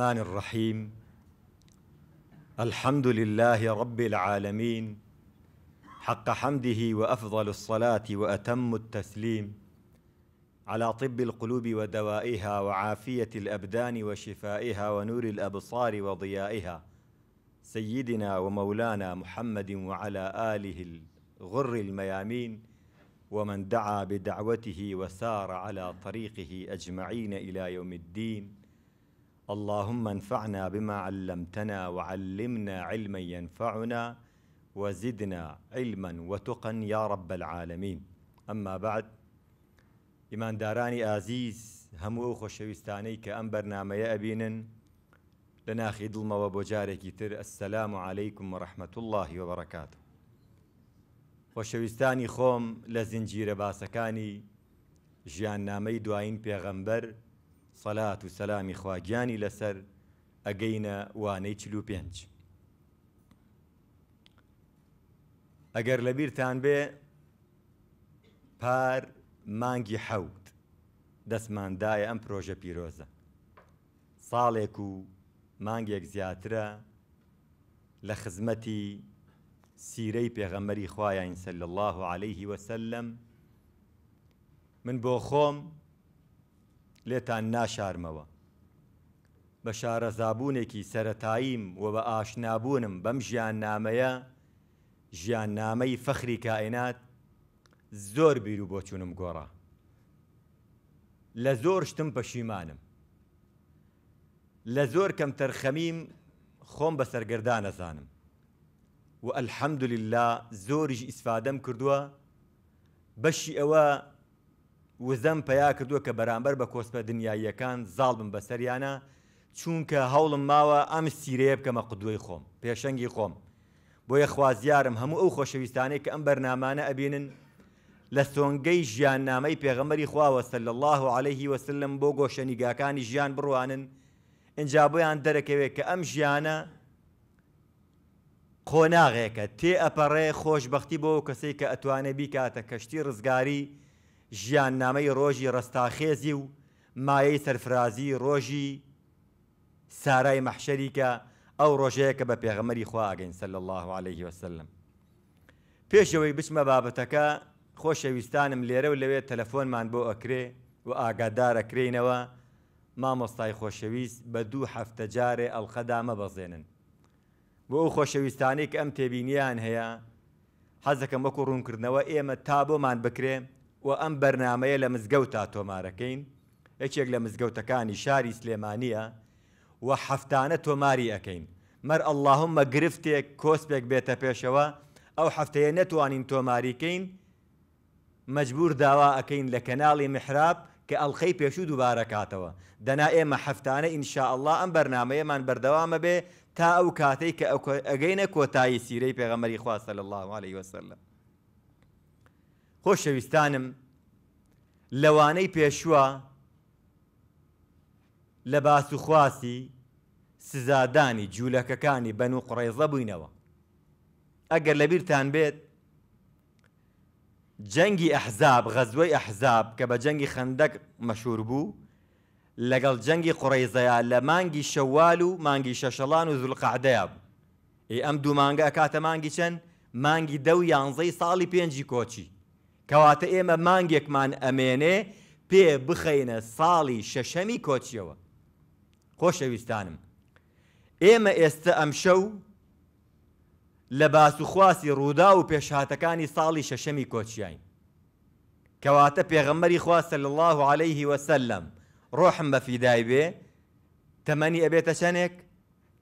الرحمن الرحيم الحمد لله رب العالمين حق حمده وافضل الصلاه واتم التسليم على طب القلوب ودوائها وعافيه الابدان وشفائها ونور الابصار وضيائها سيدنا ومولانا محمد وعلى اله الغر الميامين ومن دعا بدعوته وسار على طريقه اجمعين الى يوم الدين اللهم انفعنا بما علمتنا وعلمنا علما ينفعنا وزدنا علما وتقا يا رب العالمين اما بعد ايمان داراني ئازیز همو ئەو خۆشەویستانەی کە ئەم بەرنمەیە ئەبینن لە ناخی دڵمەوە تر السلام عليكم ورحمه و ڕحمەت الله وبڕکات. خۆشەویستانی خۆم لە زنجیرە باسەکانی ژیاننامەی دوایین سەلات و سەلامی خواگیانی لەسەر ئەگەینە وانەی چلو پێنج. ئەگەر لە بیرتان بێ پار مانگی حەوت دەستماندایە ئەم پرۆژە پیرۆزە. ساڵێک و مانگێک زیاترە لە خزمەتی سیرەی پێغەمەری خوایان سل الله عليه وسلم من بۆ خۆم لێتان ناشارمەوە بە شارەزابوونێکی سەتاییم و بە ئاشنابوونم بەم ژیان نامەیە ژیان نامەی فەخری کائینات زۆر بیر و بۆچوونم گۆڕا لە زۆر شتم پەشیمانم لە زۆر کەم تەرخەمیم خۆم بە سەرگردان نەزانم و ئەلحەمدلله زۆریش ئیسفادەم کردووە بەشی ئەوە وزەم پیا کردووە کە بەرامبەر بە کۆسپە دنیاییەکان زاڵ بم بەسەریانە چونکە هەوڵم ماوە ئەم سیرەیە بکەمە قدوی خۆم پێشەنگی خۆم بۆیە خوازیارم هەموو ئەو خۆشەویستانەی کە ئەم بەرنمانە ئەبینن لە سۆنگەی ژیاننامەی پێغەمەری خواوەسە لە الله و عليهەیهی وسلم بۆ گۆشەنیگاکانی ژیان بڕوانن اینجا بۆیان دەرەکەوێت کە ئەم ژیانە قۆناغێکە تێ ئەپەڕێ خۆشببختی بۆ کەسێک کە ئەتوانێ بیکاتە کەشتی ڕزگاری ژیان نامەی ڕۆژی ڕستاخێزی و مایەی سەرفرازی ڕۆژی سارای مەحشەریکە ئەو ڕۆژەیە کە بە پێغەمەری خواگەین سل الله عليه وسلم پێشەوەی بچمە بابەتەکە خۆشەویستانم لێرە و لەوێت تەلەفۆنمان بۆ ئەکرێ و ئاگادارەکرێنەوە مامۆستای خۆشەویست بە دوو هەفتە جارێ ئەڵخەدامە بەزێنن بۆ ئەو خۆشەویستانی کە ئەم تێبینیان هەیە حەزەکەم وەکو ڕوونکردنەوە ئێمە تا بۆمان بکرێ و ئەم بەرنمەیە لە مزگەوتا تۆمارەکەین یەکێک لە مزگەوتەکانی شاری سلێمانە و هەفتانە تۆماری ئەەکەین مەر ئەللهمە گرفتێک کۆسپێک بێتە پێشەوە ئەو هەفتەیە نەتوانین تۆماریکەین مەجبور داوا ئەەکەین لە کەناڵی محراب کە ئەلخەی پێشوو دووبارە کاتەوە دەنا ئێمە هەفتانە ئینشاءله ئەم بەرنمەیەمان بەردەوامە بێ تا ئەو کاتەی کە ئەگەینە کۆتایی سیرەی پێغەمەری خواستە لە الله عليه وسلم خۆشەویستانم لەوانەی پێشووە لە باسوخواسی سزادانی جوولەکەکانی بەن و قڕێزە بووینەوە ئەگەر لەبیرتان بێت جەنگی ئەحزاب غەزوەی ئەحزاب کە بە جەنگی خندەک مەشهور بوو لەگەڵ جەنگی قڕێزەیە لە مانگی شەوال و مانگی شەشەڵان و زولقعدەیە بوو ئەم دوو مانگە ئەکاتە مانگی چەند مانگی دە و یانزەی ساڵی پێنجی کۆچی کەواتە ئێمە مانگێکمان ئەمێنێ پێ بخەینە ساڵی شەشەمی کۆچیەوە خۆشەویستانم ئێمە ئێستا ئەم شەو لە باسوخواسی ڕوودا و پێشهاتەکانی ساڵی شەشەمی کۆچیین کەواتە پێغەمەری خواستە لە الله عليه وسلم ڕۆحم بە فیدای بێ تەمەنی ئەبێتە چەندێک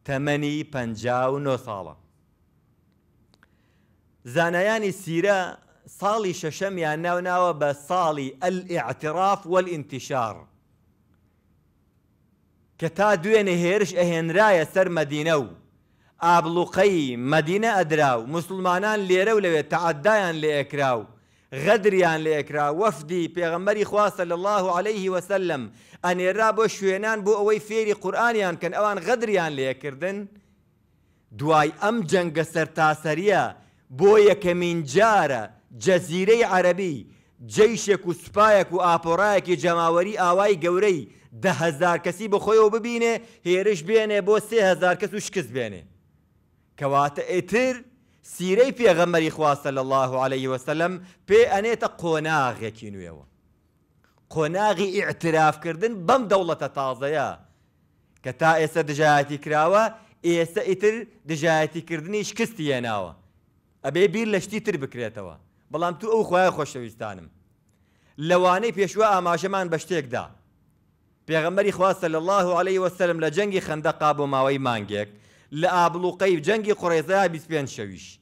تەمەنی پ ساڵە زانایانی سیرە ساڵی شەشەمیان ناوناوە بە ساڵی ئەل ئاعتراف والئینتیشار کە تا دوێنێ هێرش ئەهێنرایە سەر مەدینە و ئابلوقەی مەدینە ئەدرا و مسلمانان لێرە و لەوێت تععددایان لێ ئەکرا و غەدریان لێ ئەکرا وەفدی پێغەمەری خواسە لە الله عليه وسلم ئەنێرا بۆ شوێنان بۆ ئەوەی فێری قورآانیان کەن ئەوان غەدریان لێکردن دوای ئەم جەنگە سەر تاسەریە بۆ یەکەمین جارە جەزیرەی عەربی جەیشێک و سوپایەک و ئاپۆڕایەکی جەماوەری ئاوای گەورەی دههزار کەسی بە خۆیەوە ببینێ هێرش بێنێ بۆ سێهزار کەس و شکست بێنێ کەواتە ئێتر سیرەی پێغەمەری خواستە لە الله عليه وسلم پێ ئەنێتە قۆناغێکی نوێەوە قۆناغی ئیعترافکردن بەم دەوڵەتە تازەیە کە تا ئێستا دژایەتی کراوە ئێستا ئیتر دژایەتیکردنی شکستی هێناوە ئەبێ بیر لە شتی تر بکرێتەوە بەڵام تو ئەو خخوایە خۆشەویستانم لەوانەی پێشوە ئاماژەمان بە شتێکدا پێغەمەری خواستە لە الله عليه وسلم لە جەنگی خندەقا بۆ ماوەی مانگێک لە ئابلوقەی جەنگی قڕێزای 25 شەویش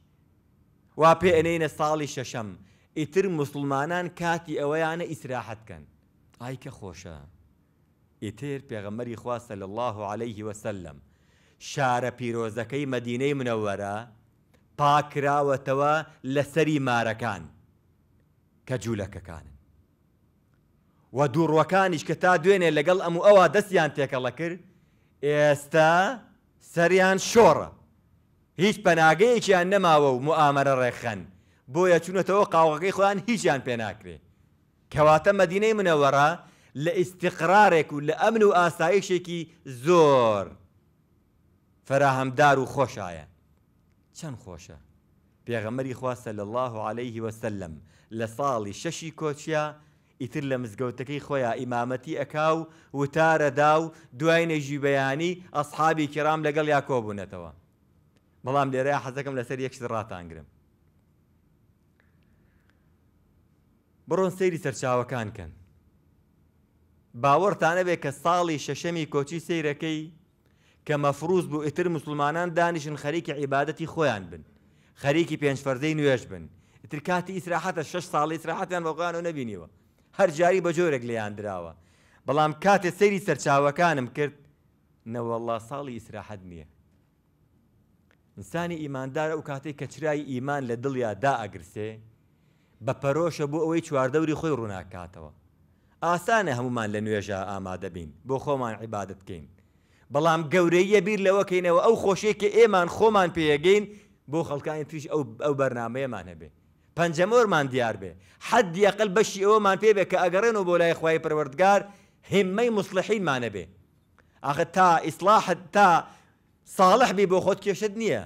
وا پێێنینە ساڵی شەشەم ئیتر مسلمانان کاتی ئەوەیانە ئیسراحەتکەن ئایکە خۆشە ئیتر پێغەمەری خواستە لە الله عليه وسلم شارە پیرۆزەکەی مدینەی منەوەرە پاکراوەتەوە لەسەری مارەکان کە جوولەکەکانن. و دووڕوەکانیش کە تا دوێنێ لەگەڵ ئەموو ئەوە دەستیان تێکەڵە کرد ئێستا سەریان شۆڕە. هیچ پەناگەیەکیان نەماوە و معامەرە ڕێخەن بۆیە چونەتەوە قاوەکەی خۆیان هیچیان پێناکرێ. کەواتە مەدینەی منەوەڕە لە ئیسیقرارێک و لە ئەمن و ئاسایشێکی زۆر فراهەمدار و خۆشایە. چەند خۆشە پێغەمەری خواستە لە الله و عليهەیهی وەسلم لە ساڵی شەشی کۆچیا ئیتر لە مزگەوتەکەی خۆیان ئیمامەتی ئەکا و وتارەدا و دوای نەژی بەیانی ئەسحابی کرام لەگەڵ یا کۆبوونەتەوە بەڵام لێرە حەزەکەم لەسەر یەکشت ڕاتانگرم بڕۆن سەیری سەرچاوەکان کەن باوەڕتانە بێ کە ساڵی شەشەمی کۆچی سیرەکەی کە مەفروز بوو ئیتر مسلمانان دانیشن خەریکی عیباەتی خۆیان بن خەریکی پێنج فەردەی نوێش بن ئیتر کاتی ئیسراحەتە شش ساڵی ئیسراحەتیان بەڵقان و نەبینیوە هەر جاری بە جۆرێک لەیان درراوە بەڵام کاتێ سەیری سەرچاوەکانم کرد نەوەله ساڵی ئیسراحەت نییە ئینسانی ئیماندارە ئەو کاتێک کە چرای ئیمان لە دڵیا دائگرسێ بە پەرۆشە بۆ ئەوەی چواردەوری خۆی ڕووناکاتەوە ئاسانە هەمومان لە نوێژە ئامادەبین بۆ خۆمان عیبادت بکەین بەڵام گەورەیە بیر لەوەکەینەوە ئەو خۆشێکی ئێمان خۆمان پێگەین بۆ خەڵکانی پیش ئەو بەرنمەیەمان هەبێ پەنجەمۆرمان دیار بێ حد یەقل بەشی ئەوەمان پێبێ کە ئەگەڕێنەوە بۆ لای خی پروەردگار هێمەی مسلحینمانە بێ ئاخ تا ئیسلاحت تا ساڵح بی بۆ خۆت کێشت نییە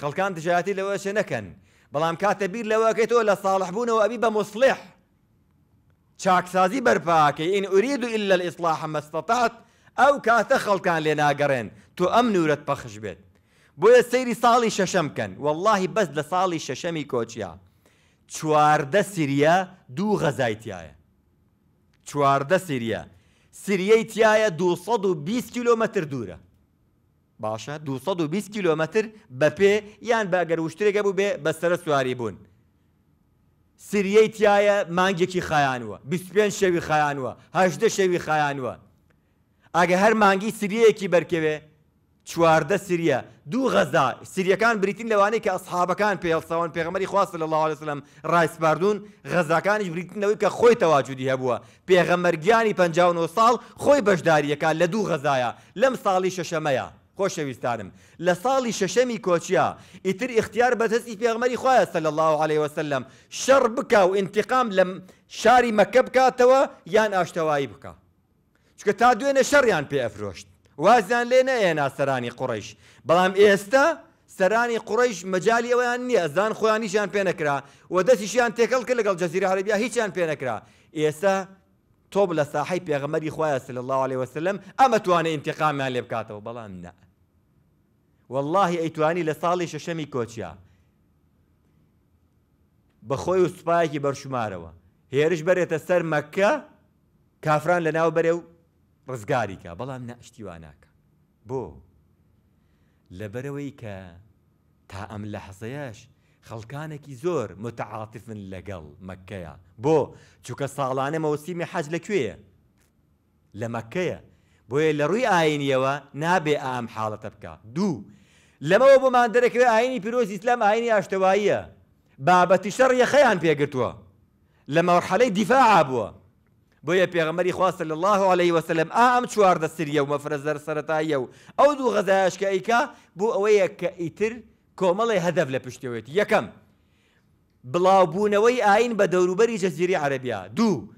خەڵکان دژاتی لەوەشە نەکەن بەڵام کاتە بیر لەوەکەیتەوە لە ساڵح بوونەوە ئەبی بە مسلح چاکسازی برباكي ئین أريد إلا الإصلاح ئیسلاح استطعت ئەو کاتە خەڵکان لێ ناگەڕێن تۆ ئەم نورەت پەخش بێت بۆیە سەیری ساڵی شەشەم بکەن واللهی بەس لە ساڵی شەشەمی کۆچیا چواردە سیریە دوو غەزایتیایە چواردە سیریە سریەی تایە 220 کیلومتر دوورە باشە 220 کیلومتر بە پێ یان باگەر وشتێکە بوو بێ بەسرە سواری بوون. سریەی تایە مانگێکی خایانوە 25 شەوی خایانوەه شەوی خایانوە ئاگە هەر مانگی سریەکی بەرکەوێ چواردە سریە دوو غەزا سریەکان بریتین لەوانەیە کە ئەسحابەکان پێڵسەوان پێغمەری خواست لە الله لەسلم ڕایسپاردون غەزاکانیش بریتنەوەی کە خۆی تەواجودی هەبووە پێغەمەرگیانی 59 ساڵ خۆی بەشداریەکان لە دوو غەزایە لەم ساڵی شەشەمەیە خۆشەویستانم لە ساڵی شەشەمی کۆچیا ئیتر اختیار بەدەستی پێغمەری خۆیە سەل الله عليه وسلم شەڕ بکە و انتقام لە شاری مەکە بکاتەوە یان ئاشتەوایی بکە چکە تا دوێنێ شەڕیان پێفرۆشت وازیان لێ نەهێنا سەرانی قڕیش بەڵام ئێستا سەرانی قڕیش مەجای ئەویان نییە ئەزان خۆیانیشیان پێ نەکرا و دەستیشیان تێکەڵ کرد لەگەڵ جەزیرە عربیا هیچیان پێ نەکرا ئێستا تۆب لە ساحی پێغەمەری خخوایە سل الله عليه وسلم ئەمە توانە انتقامیان لێ بکاتەوە بەڵام نە واللهی ئەیتوانی لە ساڵی شەشەمی کۆچیا بەخۆی و سوپایەکی بەرشمارەوە هێرش بەرێتە سەر مەکە کافران لە ناو بەرێ و ڕزگاریکە بەڵام نەشتیواناکە بۆ لەبەرەوەی کە تا ئەم لە حەسەیەش خەڵکانێکی زۆر متەعاتفن لەگەڵ مەکەیە بۆ چووکە ساڵانە مەوسیمی حەج لەکوێیە لە مەکەیە بۆیە لە ڕووی ئاینیەوە نابێ ئام حاڵەتە بکە دوو لەمەوە بۆمان دەرەکەوێت ئاینی پیرۆزی ئیسلام ئاینی ئاشتەواییە بابەتی شەڕ یەخەیان پێگرتووە لە مەڕحەلەی دیفاع بووە بۆیە پێغەمەری خواستە لە الله عليه وسلم ئا ئەم چواردە سریە و مەفرەزەر سەتایە و ئەو دوو غەزایشکە ئیکا بۆ ئەوەیە کە ئیتر کۆمەڵی هەدەف لە پشتەوێت یەکەم بڵاوبوونەوەی ئاین بە دەوروبەری جەزیری عربیا دوو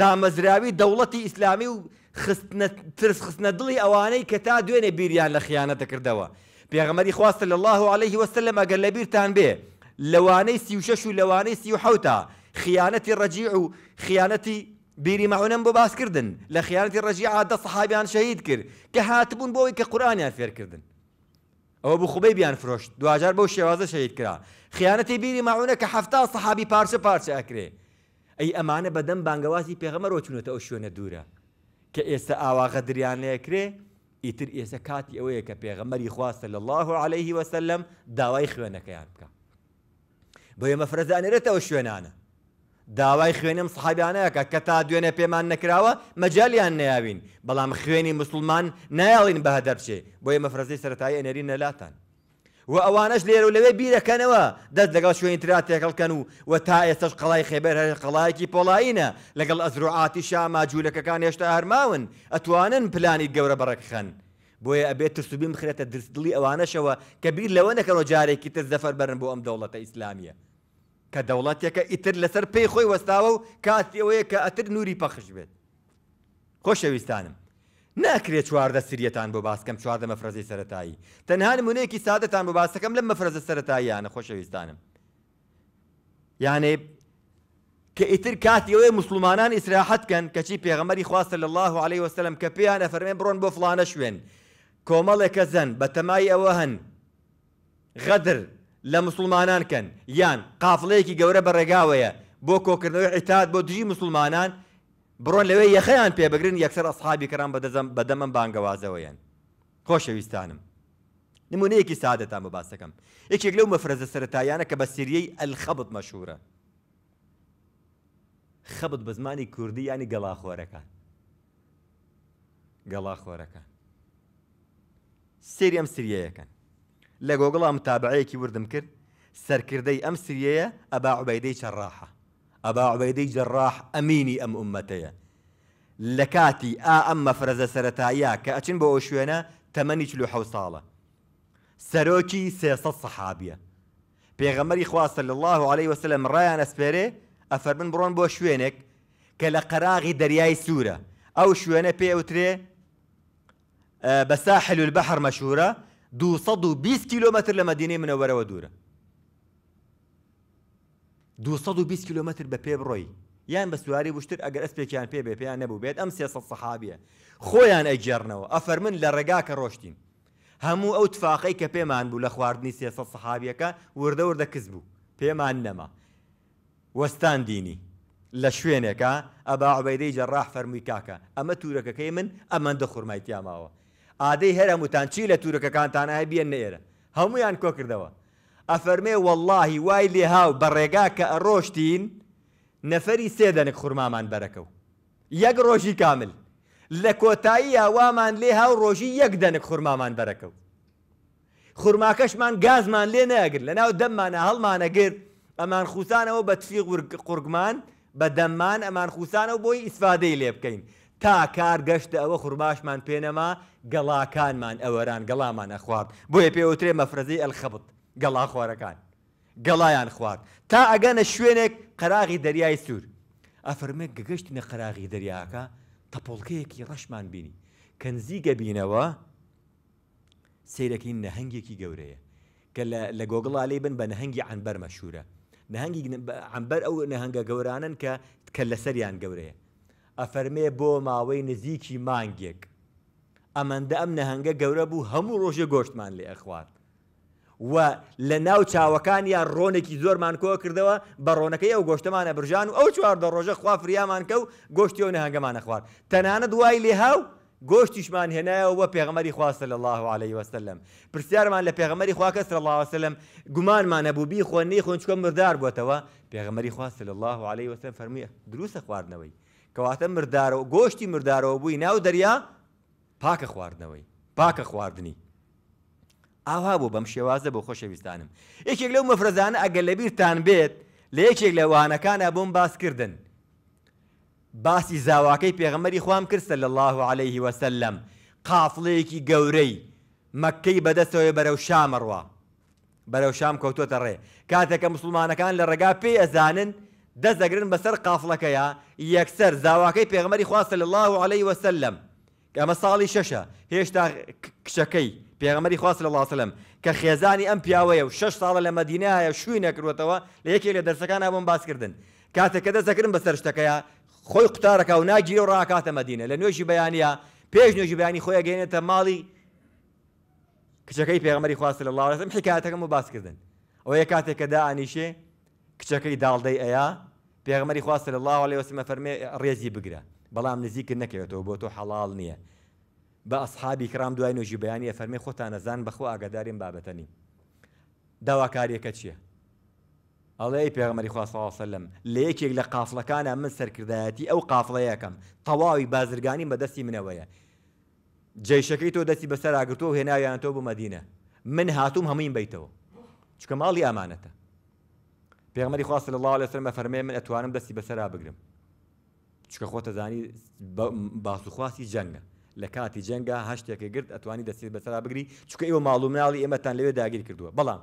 دامەزراوی دەوڵەتی ئیسلامی و ترس خستنە دڵی ئەوانەی کە تا دوێنێ بیریان لە خیانەتە کردەوە پێغەمەری خواستە لە الله عليه وسلم ئەگەر لە بیرتان بێ لەوانەی سی و شەش و لەوانەی سی و حوتە خیانەتی ڕەجیع و خیانەتی بیری مەعونم بۆ باسکردن لە خیانەتی ڕژی عادە سەحابیان شەید کرد کە هاتبوون بۆەوەی کە قورآانیان فێرکردن ئەوە بۆ خوبەی بیان فرۆشت دوجار بەو شێوازە شەید کرا خیانەتی بیری ماونە کە هەفتا سەحابی پارچە پارچە ئەکرێ ئەی ئەمانە بەدەم بانگەوازی پێغەمەەوە چونێتە ئەو شوێنە دوورە کە ئێستا ئاواغە دریانەیەکرێ ئیتر ئێستا کاتی ئەوەیە کە پێغەمەری خواستە لە الله عليهەیهی وسلم داوای خوێنەکەیان بکە بۆ ئێمە فرەزانێرێتەوە شوێنانە داوای خوێنم سحابیانەیەکە کە تا دوێنێ پێمان نەکراوە مەجالیان نیاوین بەڵام خوێنی مسلمان نایڵین بە دەرچێ بۆیە مەفرەزی سەتایی ئەنەری نەلاتان. و ئەوانش لێرە و لەوێ بیرەکەنەوە دەست لەگەڵ شوێن تررا تێکەڵکەن و وە تا ئێستش قەڵای خێبەر هەر قەڵایەکی پۆڵینە لەگەڵ ئەزرعاتی شاما جوولەکەکان هێشتا هەرماون ئەتوانن پلانی گەورە بەڕێکخەن. بۆیە ئەبێت تسوبیم بخرێتە درستدڵی ئەوانەشەوە کە بیر لەوە نەکەەوە جارێکی تر زەفەر بەرن بۆ ئەم دەوڵەتە ئیسلامیە. کە دەوڵاتێکە ئیتر لەسەر پێی خۆی وەستاوە و کاتیەوەیە کە ئەتر نووری پەخش بێت خۆشەویستانم ناکرێت چواردە سریەتان بۆ باسکەم چواردە مەفرەزی سەتایی تەنها نمونەیەکی سادەتان بۆ باسەکەم لە مەفرەزە سەتاییانە خۆشەویستانم یانێ کە ئیتر کاتیەوەی مسلمانان ئیسراحەتکەن کەچی پێغەمەری خواستە لە الله عليه وسلم کە پێیان ئەفەرمێن بڕۆن بۆ فلانە شوێن کۆمەڵێکە زەن بە تەمای ئەوە هەن غەدر لە مسلمانان کەن یان قافڵەیەکی گەورە بە ڕێگاوەیە بۆ کۆکردنەوەی عیتات بۆ دژی مسلمانان بڕۆن لەوەی یەخەیان پێبگرن یەکسەر ئەسحابی کران بەدەزم بەدەمم بانگەوازەوەیان خۆشەویستانم نمونەیەکی سادەتان بە باسەکەم یەکێک لەو مەفرەزە سەتاییانە کە بە سریەی ئەلخەبت مەشهورە خەبت بە زمانی کوردی ینی گەڵاخۆرەکان گەڵاخۆرەکان سریم سریەیەەکەن لە گۆگڵا متابعەیەکی وردم کرد سەرکردەی ئەم سریەیە ئەبا عوبەیدەی چەڕاحە ئەبا عوبەیدەی جەڕاح ئەمینی ئەم ئومەتەیە لە کاتی ئا ئەم مەفرەزە سەتاییە کە ئەچین بۆ ئەو شوێنە تەمەنی چلو حە ساڵە سەرۆکی سێسە سەحابە پێغەمەری خواستە لە الله عليه وسلم ڕایان ئەسپێرێ ئەفەر بن بڕۆن بۆ شوێنێک کە لە قەراغی دەریای سوورە ئەو شوێنە پێوترێ بە ساحل البحر مەشهورە 220 کیلومتر لە مەدینەی منەوەرەوە دوورە 220 کیلومتر بە پێ بڕۆی یان بە سواری بشتر ئەگەر ئەسپێکیان پێ بێ پێیان نەبوو بێت ئەم سێسە سەحابە خۆیان ئەیجێڕنەوە ئەفەر من لە ڕێگا کە ڕۆشتین هەموو ئەو تفاقی کە پێمان بوو لە خواردنی سێسە سەحابیەکە وردە وردە کەس بوو پێمان نەما وەستان دینی لە شوێنێکە ئەبا عبەیدەی جەڕاح فەرمووی کاکە ئەمە تورەکەەکەی من ئەمەندە خورمایتیاماوە ئادەی هەرەموتان چی لە تورکەکانتان ئای بێن نێرە هەمویان کۆ کردەوە ئەفەرمێ واللهی وای لێ هاو بە ڕێگا کە ئەڕۆشتین نەفەری سێدەنک خورمامان بەرەکەو یەک ڕۆژی کامل لە کۆتایی هاوامان لێ هاو ڕۆژی یەک دەنک خورمامان بەرەکەو خورماکەشمان گازمان لێ نەگرن لەناو دەممانە هەڵمانەگرت ئەمان خوسانەوە بە تفی قورگمان بە دەممان ئەمان خوسانەوە بۆی ئیسفادەی لێ بکەین تا کار گەشتە ئەوە خوڕباشمان پێنەما گەڵاکانمان ئەوەران گەڵامان ئەخوارد بۆیە پێوترێ مەفرەزی ئەلخەبت گەڵا خوارەکان گەڵایان خوارد تا ئەگەنە شوێنێک قەراغی دەریای سوور ئەفرمێک گەگەشتینە قەراغی دەریاکە تەپۆڵکەیەکی ڕەشمان بینی کەنزیگە بینەوە سیرەکەی نەهنگێکی گەورەیە کە لە گۆگڵا لێ بن بە نەهنگی عنبەر مەشورە نەهنگی عنبەر ئەو نەهنگە گەورانن کە کە لەسەریان گەورەیە ئەفەرمێ بۆ ماوەی نزیکی مانگێک ئەمەندە ئەم نەهەنگە گەورە بوو هەموو ڕۆژە گۆشتمان لێ ئەخوارد و لە ناو چاوەکان یا ڕۆنێکی زۆرمان کۆ کردەوە بە ڕۆنەکەی ئەو گۆشتمانە برژان و ئەو چواردە ڕۆژە خوا فریامان کە و گۆشتیەوە نەهنگەمانە خوارد تەنانە دوای لێ هاو گۆشتیشمان هێنایەوە پێغمەری خواستە لە الله عليه وسلم پرسیارمان لە پێغمەری خواکە سر الله وسلم گومانمانە بوو بی خوێنی خوۆنچکۆ مردار بووتەوە پێغمەری خواستە لە الله عليه وسلم فەرمیە دروستە خواردنەوەی کەواتە مردارەوە گۆشتی مردارەوە بووی ناو دەریا پاکە خواردنەوەی پاکە خواردنی ئاوا بۆ بەم شێوازە بۆ خۆشەویستانم یەکێک لەو مەفرەزانە ئەگەر لە بیرتان بێت لە یەکێک لە وانەکانە بۆم باسکردن باسی زاواکەی پێغەمەری خام کردە لە الله عليه وسلم قافڵەیەکی گەورەی مەکەی بەدەستەوەی بەرەو شامەڕوە بەرەو شام کەوتۆتە ڕێ کاتێکە مسلمانەکان لە ڕێگا پێی ئەزانن دەست دەگرن بەسەر قافڵەکەیە یەکسەر زاواکەی پێغمەری خواستە لە الله عليه وسلم کە ئەمە ساڵی شەشە هێشتا کچەکەی پێغمەری خواست لە لاسلم کە خێزانی ئەم پیاوەیە و شش ساڵە لە مەدینایە شووی نەکروەتەوە لە یەکێک لە دەرسەکان ئەبم باسکردن کاتێککە دەزەکردن بەسەر شتەکەیە خۆی قوتارەکە و ناگیرە و ڕاکاتە مەدینە لە نوێژی بەیانە پێش نوێژی بەیانی خۆی گەێنێتە ماڵی کچەکەی پێغمەری خواست لە لاڵم حکاتەکەم و باسکردن ئەو یە کاتێک کە دائانیشێ کچەکەی داڵدەی ئەیە پێغمەری خواستە لە الله لێ وسمە فەرمێ ڕێزی بگرە بەڵام نزیکە نەکەوێتەوە بۆ تۆ حەڵال نییە بە ئەسحابی کرام دوای نوێژی بەیانیە فەرمی خۆتان نەزان بەخۆ ئاگدارین بابەتەنی داواکاریەکە چییە؟ ئەڵێ پێغمەری خواستەوەسەلم لە یەکێک لە قافلەکانە من سەرکردایەتی ئەو قافڵەیەکەم تەواوی بازرگانی بەدەستی منەوەیە جێشەکەی تۆ دەستی بەسەر ئاگرتۆ هێناویان تۆ بۆ مەدینە من هاتووم هەمووین بیتەوە چکە ماڵی ئامانەتە پێغمەری خواست صلی الله لە سەرمە فرمای من ئەتوانم دەستی بەسەرا بگرم چکە خۆ دەزانی باسوخواستی جەنگە لە کاتی جەنگە هەشتێکی گرت ئەتوانی دەستی بەسەرا بگری چکە ئێوە علی امتان لوی داگیر کردو بەڵام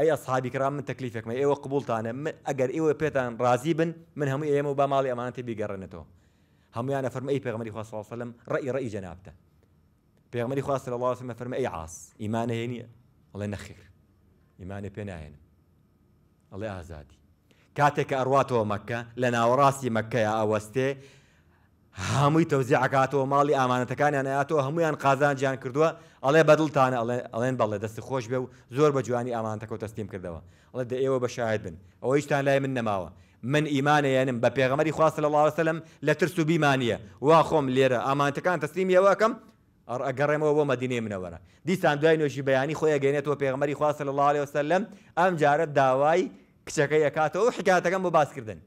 ئەی اصحاب کرام من تکلیفک تەکلیفێکمە ئێوە قبولتانە من اگر ایو پیتان راضی بن من هم ایمو هەموو ئێمە و با ماڵی ئەمانەتی بیگەڕێنێتەوە هەمویانە فەرمە ئەی پێغمەری خوا سەلم رای رای جەنابتە پێغمەری خوا صلی الله علیه فەرمە ئەی عاس عاص ایمان ئەڵێ نەخیر نخیر ایمان ناهێنە ئەڵێ ئازادی کاتێک کە ئەڕاتەوە مەکە لە ناوەڕاستی مەکەیە ئەوەستێ هەمووی تەوزی ئاکاتەوە ماڵی ئامانەتەکانیان نایاتەوە هەمویان قازانجیان کردووە ئەڵێ بەدڵتانە ئەڵێن بەڵێ دەستی خۆش بێ و زۆر بە جوانی ئامانتەکەوت تەستیم کردەوە ئەڵێ دە ئێوە بە شاید بن ئەوە هیچتان لای من نەماوە من ئیمانەیەنم بە پێغەمەری خواست لە لاوەسەلم لە ترس و بیمانە وا خۆم لێرە ئامانتەکان تەستیمیەوەکەم ئەگەڕێمەوە بۆ مەدینێ منەوەرە دیسان دوای نوێژی بەیانی خۆی ئەگەێنێتەوە پێغمەری خواست لە الله عليه وسلم ئەم جارە داوای کچەکەی ئەکاتەوە حکاتەکەم بۆ باسکردن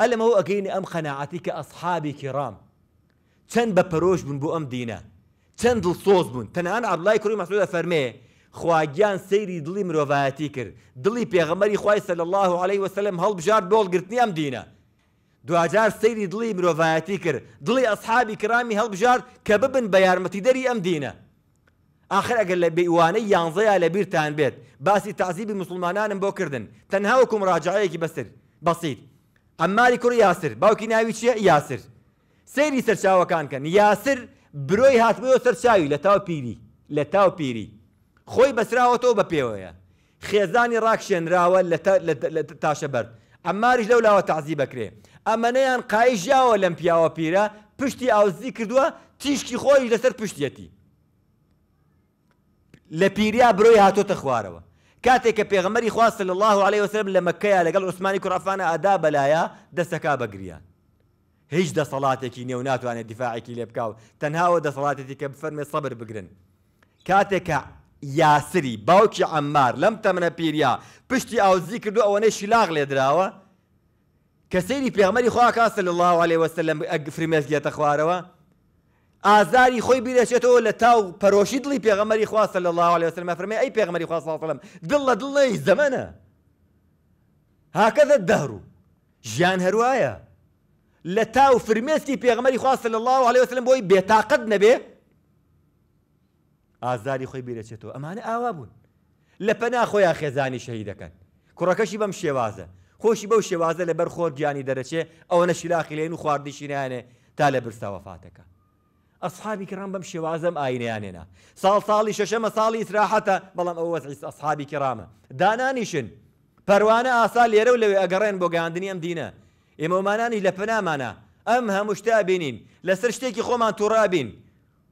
ئەلمەوە ئەگەینی ئەم خەناعەتی کە ئەسحابی کیڕام چەند بە پەرۆژ بوون بۆ ئەم دینە چەند دڵسۆز بوون تەنان عبدڵای کوڕی مەسودە فەرمێ خواگیان سەیری دڵی مرۆڤایەتی کرد دڵی پێغەمەری خوای سەل الله عليه وسلم هەڵبژار بۆڵگررتنی ئەم دینە دوجار سەیری دڵی مرۆڤایەتی کرد دڵی ئەسحابی کرامی هەڵبژار کە ببن بە یارمەتی دەری ئەم دینە آخر ئەگەر لە بێوانەی یانزەیە لە بیرتان بێت باسی تعزیبی مسلمانانم بۆ کردن تەنها وەکم ڕاجعەیەکی بەسر بەسییت ئەماری کوڕ یاسر باوکی ناوی چیە یاسر سەیری سەرچاوەکان کەن یاسر برۆی هاتبەوە سەرچاوی لە تاو پیری لە تاو پیری خۆی بەسراوەتەوە بە پێوەیە خێزانی ڕاکشێنراوە لە تاشە بەرد ئەماریش لەو لاوە تعزی بکرێ ئەمەەیان قایشیاوە لەم پیاوە پیرە پشتی ئاوزی کردووە تیشکی خۆی لەسەر پشتیەتی لە پیریا برۆی هاتۆتە خوارەوە کاتێک کە پێغمەری خواست لە الله عليه وسلم لە مەکەیە لەگەڵ عوسمانی کوڕافانە ئادا بەلایە دەستەکا بەگریان هیچ دەسەڵاتێکی نێو ناتوانێت دیفاعێکی لێ بکاو تەنهاوە دەسەڵاتێتی کە بفەرمێ سەبر بگرن کاتێکە یاسری باوکی عەمار لەم تەمەنە پیریا پشتی ئاوزی کردو ئەوەنەی شلاغ لێدراوە کەسەیری پێغمەری خواکە سل الله عليه وسلم فرمێز گێتە خوارەوە ئازاری خۆی بیرەچێتەوە لە تاو پەرۆشی دڵی پێغەمەری خوا سل الله عليه وسلم فرمێ ئەی پێغمەری خوا سلام دڵ لە دڵی زەمەە هكذا دەرو ژیان هەروایە لە تاو فرمێسکی پێغمەری خوا سل الله عليه وسلم بۆی بێتاقت نەبێ ئازاری خۆی بیرەچێتەوە ئەمانە ئاوا بوون لە پەنا خۆیان خێزانی شەهیدەکەن کوڕەکەشی بەم شێوازە خۆشی بەو شێوازە لە بەر خۆر گیانی دەرەچێ ئەوە نەشیلاقی لێن و خواردی شیرانێ تا لە برساوەفاتەکە. ئەسحابی کرام بەم شێوازەم ئاینیانێنا ساڵ ساڵی شەشەمە ساڵی ئیسراحەتە بەڵام ئەوە ئەسحابی کرامە دانانیشن پەروانە ئاسا لێرە و لەوێ ئەگەڕێن بۆ گاندنی ئەم دینە ئێمەمانانی لە پەنامانە ئەم هەمشتا بینین لەسەر شتێکی خۆمان تووڕابین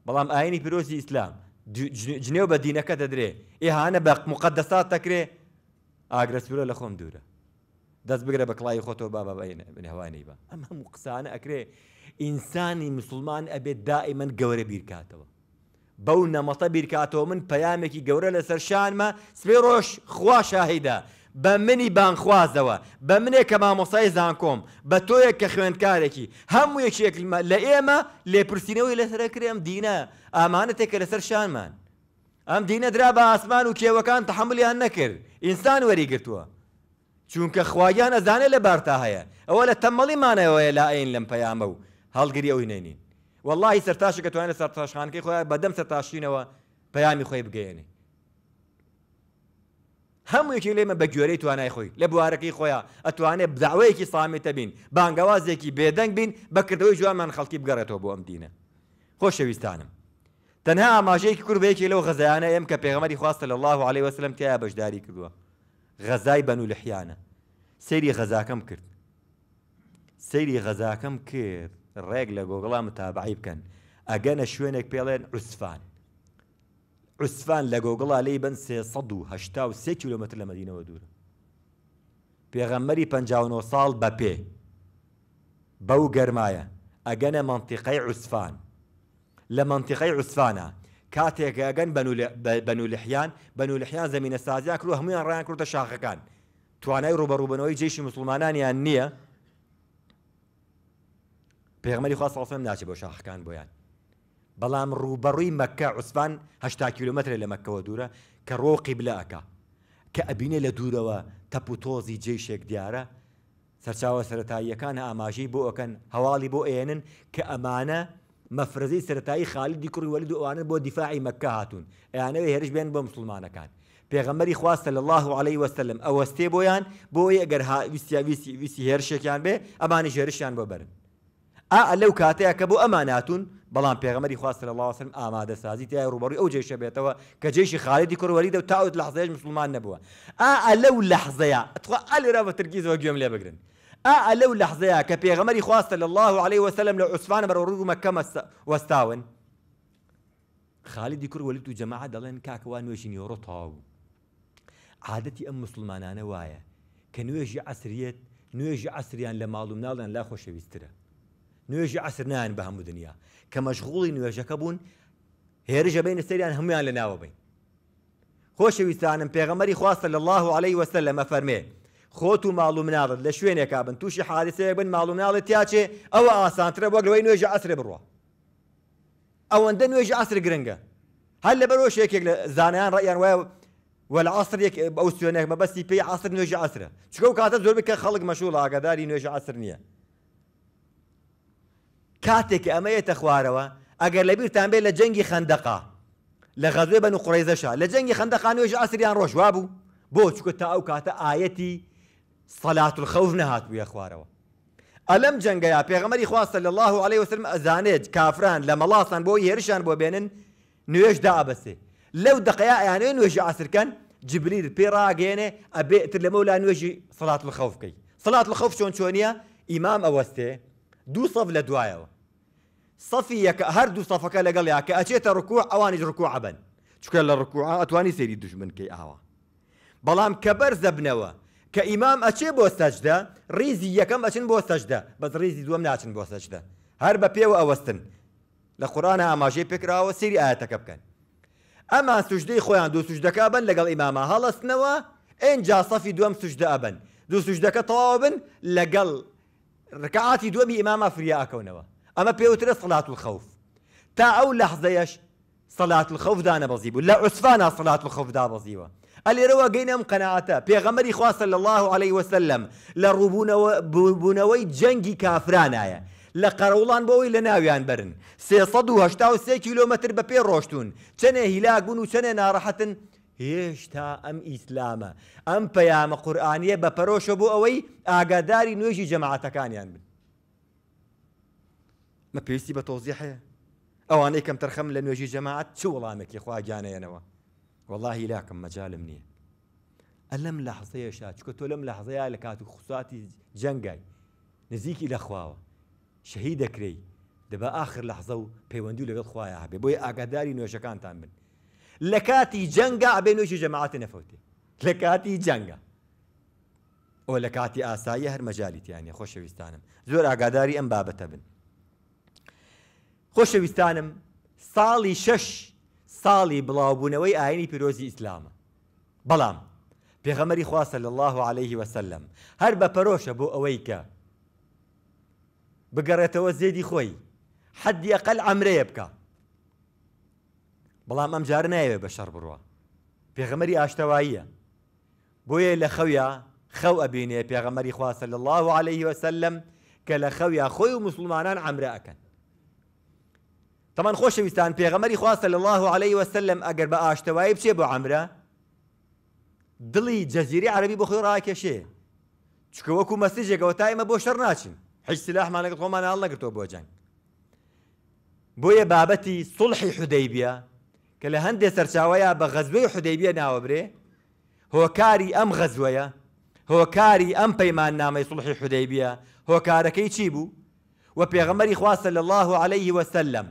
بەڵام ئاینی پیرۆزی ئیسلام جنێو بە دینەکە دەدرێ ئێهانە بە مقدەسات دەکرێ ئاگرسورە لە خۆم دوورە دەست بگرە بە کڵی خۆتۆ بابا بنێوانی بە ئەم هەموو قسانە ئەکرێ ئینسانی مسلمان ئەبێت دای من گەورە بیرکاتەوە بەو نەمەتە بیرکاتەوە من پەیامێکی گەورە لەسەر شانمە سبێ ڕۆژ خوا شاهیدا بە منی بانخوازەوە بە منێ کە مامۆسای زانکۆم بە تۆیەک کە خوێندکارێکی هەموو یەکێکمە لە ئێمە لێپرسینەوەی لەسەرکرێم دینە ئامانەتێک کە لەسەر شانمان ئەم دینە درا بە ئاسمان و کێوەکان تحملیان نەکرد ئینسان وەریگرتووە چونکە خوایان ئەزانێت لە بارتا هەیە ئەوە لە تەمەڵیمانەوەیە لا ئەین لەم پەیامە و هەڵگری ئەوی نینین واللهی سەرتاشەکە توانێت سەرتاشخانکەی خۆی بەدەم سەرتاشینەوە پەیامی خۆی بگەێنێ هەموویەکی لێمە بە گوێرەی توانای خۆی لە بوارەکەی خۆیان ئەتوانێت بداوەیەکی ساامێتە بین بانگەوازێکی بێدەنگ بین بەکردەوەی جوانمان خەڵکی بگەڕێتەوە بۆ ئەم دینە خۆشەویستانم تەنها ئاماژەیەکی کوربەیەکی لەو غەزیانە ئەم کە پێغەمەری خواستە لە الله عليه وسلم تیا بەشداری کردووە غەزای بەن و لەحیانە سەیری غەزاکەم کرد سەیری غەزاکەم کرد ڕێک لە گۆگڵا متابعی بکەن ئەگەنە شوێنێک پێڵێن عوسفان عوسفان لە گۆگڵا لی بن سێ کیلومتر لە مدینەوە دوورە پێغەممەری 59 ساڵ بە پێ بەو گەرمایە ئەگەنە منتیقەی عوسفان لە منتیقەی عوسفانە کاتێکگەن بەنولحیان بەنولحیان زمینە سازیان کرو هەمویان ڕیان کردە شاخەکان توانای ڕوبەڕوبنەوەی جێشی مسلمانانیان نییە پێغمەری خواست ساڵسم ناچێت بۆ شاخەکان بۆیان بەڵام ڕوبەڕووی مەکە عوسفان هشتا کیلومتر لە مەکەوە دوورە کە ڕۆقی بلەکە کە ئەبینێ لە دوورەوە تەپوتۆزی جێشێک دیارە سەرچاوە سەتاییەکان ئاماژی بۆ ئەکەن هەواڵی بۆ ئێنن کە ئەمانە مەفرزی سەتایی خالیدی کوڕی وەلی دووانە بۆ دیفاعی مەکە هاتوون ئەیانەوە هێرش بێن بۆ مسلمانەکان پێغەمەری خواستە لە الله عليه وسلم ئەوەستێ بۆیان بۆی ئەگەر ویسیویسی ویسی هێرشێکیان بێ ئەمانی ژێرشیان بۆ بەرن ئا لەو کاتەیە کە بۆ ئەماناتون بەڵام پێغمەری خواست لە لاسم ئامادە سازی تای ڕوبڕی ئەو جێشە بێتەوە کە جێشی خالیدی کوڕوەری دە و تاوت لەحزەیەش مسلمان نەبووە ئا لەو لەحزەیە ئەتخوا ئەلێرا بە ترکی زۆر گوێم لێ بگرن أقلو لحظة كبي غمري خواص الله عليه وسلم لو عثمان برورو مكما واستاون خالد يكر ولدو جماعة دلين كاكوان ويشين يورطاو عادتي أم مسلمان أنا وايا كنويجي عصرية نويجي عصريان لما علمنا لنا لا خوش بيسترة نويجي عصرنان بهم الدنيا كمشغول نويجي كبون هيرجع بين السريان هم يان لنا وبين خوش بيستانم بيغمري خواص الله عليه وسلم فرميه خۆت و ماڵ و مناڵت لە شوێنێکا بن تووشی حادثەیە بن ماڵ و مناڵت تیاچێ ئەوە ئاسانترە بۆ لەوەی نوێژە ئەسرێ بڕوە ئەوەندە نوێژە ئەسر گرنگە هەر لە بەرۆش یەکێک لە زانیان ڕیان وایە وەل عسرێک ئەو سوێنێک مەبەستی پێی عسر نوێژە ئەسرە چکە و کاتە زۆر بکە خەڵک مەشوڵ ئاگداری نوێژە ئەسر نییە کاتێک ئەمەیەتە خوارەوە ئەگەر لە بیرتان بێت لە جەنگی خندەقا لە غەزوێ بەن و قڕێزەشا لە جەنگی خندەقا نوێژە ئەسریان ڕۆژوا بوو بۆ چکە تا ئەو کاتە ئاەتی صلاة الخوف نهات ويا خواروا ألم جنگا يا پیغمبر إخوة صلى الله عليه وسلم أزانج كافران لما الله بو يرشان بو بينن نويش دابسي لو دقيا يعني نويش عصر كان جبريل بيرا جيني أبي تلمولا نويش صلاة الخوف كي صلاة الخوف شون شونيا إمام أوستي دو صف لدوايا صفي يك هر دو صفك اللي قال ياك أشيت ركوع أواني ركوع بن شكرا للركوع أتواني سيري دشمن كي أهوا بلام كبر زبنوا کە ئیمام ئەچێ بۆ سەجدە ریزی یەکەم ئەچن بۆ سەجدە بەس ریزی دووەم ناچن بۆ سەجدە هەر بە پێوە ئەوەستن لە قورانە ئاماژەی پێکراوە سری ئاەتەکە بکەن ئەما سوژدەی خۆیان دوو سوژدەکە بن لەگەڵ ئیمامە هەڵستنەوە ئەجا سەفی دووەم سوژدە ئەبن دوو سوژدەکە تەواو بن لەگەڵ ڕکعاتی دووەمی ئیمامە فریاکەونەوە ئەمە پێوترە سڵات و خەوف تا ئەو لەحزەیەش سەلات خەوفدانە بەزی بوو لە عوسفانە سڵات و خەوفدا بەزیوە ئەلێرەوە گەینەم قەنەعاتە پێغەمەری خواستە لە الله عليه وسلم لە ڕووبوونەوەی جەنگی کافرانایە. لە قەرەوڵان بۆەوەی لە ناویان برن سێ کیلومتر بە پێ ڕۆشتون چنێ هیلاگون و چنێ ناڕەحەتن هێشتا ئەم ئیسلامە ئەم پەیامە قورآانیە بە پەرۆشە بۆ ئەوەی ئاگاداری نوێژی جەماعاتەکانیان بن مە پێویستی بە تۆزی هەیە ئەوانەی کەم تەرخەم لە نوێژی جەماعات چ وڵامێکی خواگیانەیەنەوە واللهی لاکم مەجاالم نییە ئە لەم لە حەزەیەشا چکە تۆ لەم لە حەزەیە لە کات و خصاتی جەنگای نزیکی لەخواوە شەهی دەکرێی دەبە آخر لە حەزە و پەیوەندی لەگەڵ خخوایە هەبێ بۆی ئاگاداری نوێژەکانتان بن لە کاتی جەنگا ئەبێ نوێژی جەماعاتە نەفەوتێ لە کاتی جەنگە ئەو لە کاتی ئاسایی هەر مەجاالیتیانە خۆشەویستانم زۆر ئاگاداری ئەم بابەتە بن خۆشەویستانم ساڵی شش ساڵی بڵاوبوونەوەی ئاینی پیرۆزی ئیسلامە بەڵام پێغەمەری خواسە لە الله عليه وسلم هەر بەپەرۆشە بۆ ئەوەی کە بگەڕێتەوە زێدی خۆی حەدی ئەقل ئەمرەیە بکە بەڵام ئەم جار نایەوێت بە شەڕ بڕوە پێغەمەری ئاشتەواییە بۆیە لە خەویا خەو ئەبینێ پێغەمەری خواسە لە الله عليه وسلم کە لە خەویا خۆی و مسلمانان ئەمرە ئەەکەن طبعا ويستان بيغمري خواه صلى الله عليه وسلم ئەگەر بە ئاشتەوایی بچێ بۆ عمرە دڵی جەزیری عربی بۆ وكو ڕاکێشێ قوتاي ما بو شرناشن حج سلاح ما هیچ سلاحمانەکە نال هەڵ تو بو جنگ بو بابەتی صلح حودەیبیە كلا لە هەندێک بغزوي حديبيا غەزوەی هو كاري ام غزوية هو كاري ام بيمان نامي صلح حديبيا هو كاركي چي و وبيغمري خواه صلى الله عليه وسلم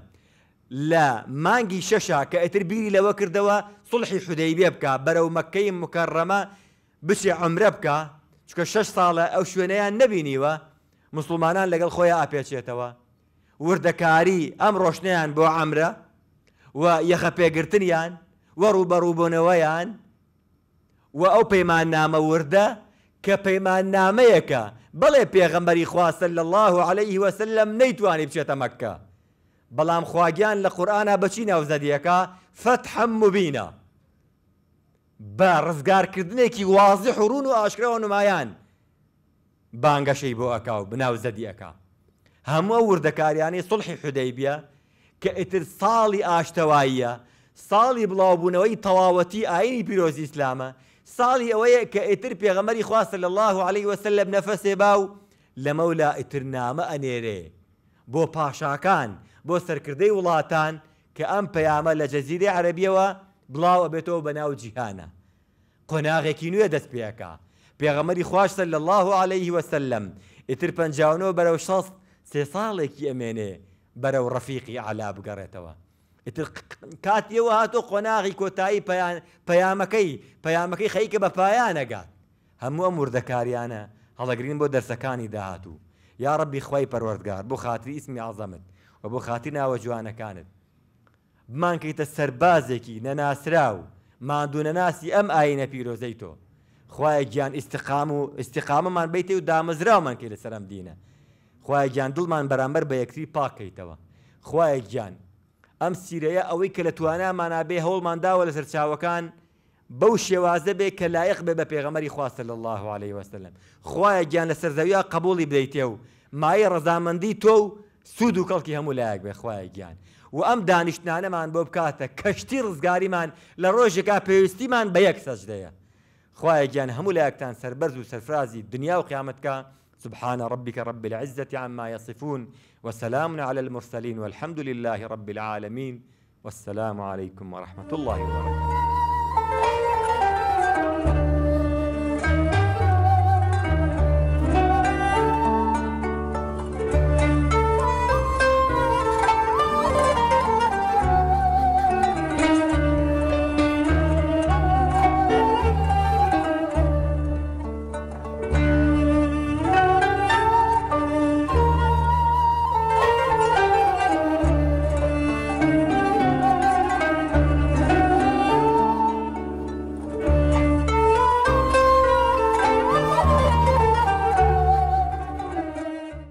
لە مانگی شەشا کە ئەتر بیری لەوە کردەوە سڵحی حودەیبێ بکە بەرەو مەکەی مکەڕەمە بچێ عمرە بکە چکە شش ساڵە ئەو شوێنەیان نبینیوە مسلمانان لەگەڵ خۆیان ئاپێچێتەوە وردەکاری ئەم ڕۆشنیان بۆ ئەمرە و یەخە پێگرتنیان وەڕوو بەڕووبوونەوەیان و ئەو پەیمان نامە وردە کە پەیمان نامەیەکە بەڵێ پێغەمبەری خواستە لە الله عليه وسلم نەیتوانی بچێتە مەکە بەڵام خواگیان لە قورآە بەچی ناوزەدیەکە فەت هەمموبینە بە ڕزگارکردنێکی وازی حڕون و ئاشکرەوە نمایان بانگەشەی بۆ ئەکا و بناوزەدیەکە هەموو وردەکاریانی سڵحی حدەیبە کە ئیتر ساڵی ئاشتەواییە ساڵی بڵاوبوونەوەی تەواوەتی ئاینی پیرۆزی ئسلامە ساڵی ئەوەیە کە ئیتر پێغەمەری خواستە لە الله عليه وسلم نەفەسێ باو لە مەولا ئیتر نامە ئەنێرێ بۆ پاشاکان بۆ سەرکردەی وڵاتان کە ئەم پەیامە لە جەزیری عەربیەوە بڵاوە بێتەوە بە ناو جیهانە قۆناغێکی نوێ دەست پێەکە پێغەمەری خواشتە لە الله عليه وسلم ئیتر پنجاونەوە بەرەو شەست سێ ساڵێکی ئەمێنێ بەرەو ڕەفیقی علا بگەڕێتەوە ئیتر کاتیەوە هاتۆ قۆناغی کۆتایی پەیامەکەی پەیامەکەی خەیکە بە پایانەگات هەموو ئەم وردەکاریانە هەڵەگرین بۆ دەرسەکانی داهاتوو یا ڕبی خی پەروەردگار بۆ خاتری ئیسمی ئازەمت و بۆ خاتی ناوە جوانەکانت بمانکەیتە سەربازێکی نەناسرا و مادوونەناسی ئەم ئاینە پیرۆزەی تۆ خخوای گیان استقام و استقامەمان بیت و دامەزراومان کرد لە سەرم دینە خخوای گیان دڵمان بەرامبەر بە یەکتری پاکەیتەوە خخوای گیان ئەم سیرەیە ئەوەی کە لە توانامانابێ هەوڵمان داوە لە سەرچاوەکان بەو شێوازە بێ کە لایق بێ بە پێغەمەری خواستە لە الله عليه وسلم خخوایە گیان لە سەرزەویا قبولی بدەیتێ و مای ڕزامەندی تۆ و سودو و کەڵکی هەموو لایەک بێخوای گیان و ئەم دانیشتانەمان بۆ بکاتە کەشتی ڕزگاریمان لە ڕۆژێکا پێویستیمان بە یەک سەجدەیە خوای گیان هەموو لایەکتان سربەرز و سەرفرازی دنیا و قیامەتکە سبحان ربك رب العزة عما يصفون وسلام على المرسلين والحمد لله رب العالمين والسلام عليكم ورحمة الله وبركاته